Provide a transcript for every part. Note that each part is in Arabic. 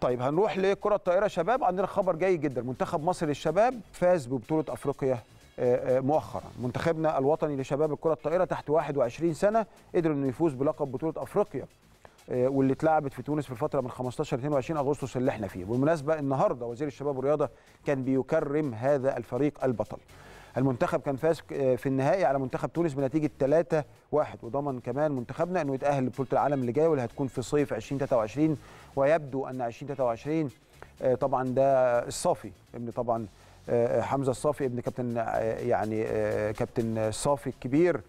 طيب هنروح لكرة الطائرة شباب عندنا خبر جيد جدا منتخب مصر للشباب فاز ببطولة أفريقيا آه، آه، مؤخرا منتخبنا الوطني لشباب الكرة الطائرة تحت 21 سنة قدر انه يفوز بلقب بطولة أفريقيا آه، واللي اتلعبت في تونس في الفتره من 15 ل 22 اغسطس اللي احنا فيه بالمناسبه النهارده وزير الشباب والرياضه كان بيكرم هذا الفريق البطل المنتخب كان فاز آه، في النهائي على منتخب تونس بنتيجه 3 1 وضمن كمان منتخبنا انه يتاهل لبطوله العالم اللي جايه واللي هتكون في صيف 2023 ويبدو ان 2023 آه، طبعا ده الصافي ابن طبعا آه، حمزه الصافي ابن كابتن يعني كابتن الصافي الكبير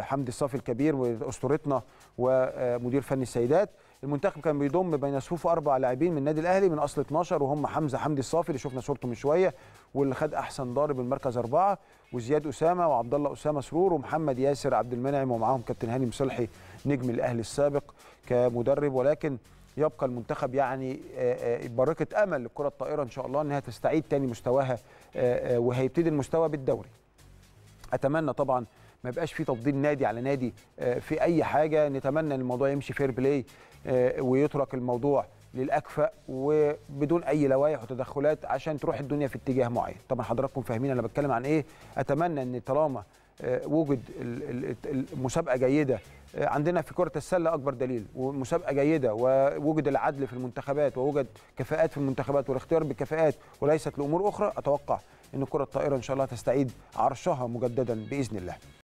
حمدي الصافي الكبير واسطورتنا ومدير فني السيدات المنتخب كان بيضم بين صفوف اربع لاعبين من النادي الاهلي من اصل 12 وهم حمزه حمدي الصافي اللي شفنا صورته من شويه واللي خد احسن ضارب المركز اربعه وزياد اسامه وعبد الله اسامه سرور ومحمد ياسر عبد المنعم ومعاهم كابتن هاني مصلحي نجم الاهلي السابق كمدرب ولكن يبقى المنتخب يعني آه، آه، بركه امل للكره الطائره ان شاء الله انها تستعيد تاني مستواها آه، وهيبتدي المستوى بالدوري اتمنى طبعا ما يبقاش في تفضيل نادي على نادي آه، في اي حاجه نتمنى ان الموضوع يمشي فير بلاي آه، ويترك الموضوع للاكفأ وبدون اي لوائح وتدخلات عشان تروح الدنيا في اتجاه معين طبعا حضراتكم فاهمين انا بتكلم عن ايه اتمنى ان طالما آه، وجد المسابقه جيده عندنا في كره السله اكبر دليل ومسابقه جيده ووجد العدل في المنتخبات ووجد كفاءات في المنتخبات والاختيار بالكفاءات وليست لامور اخرى اتوقع ان كره الطائره ان شاء الله تستعيد عرشها مجددا باذن الله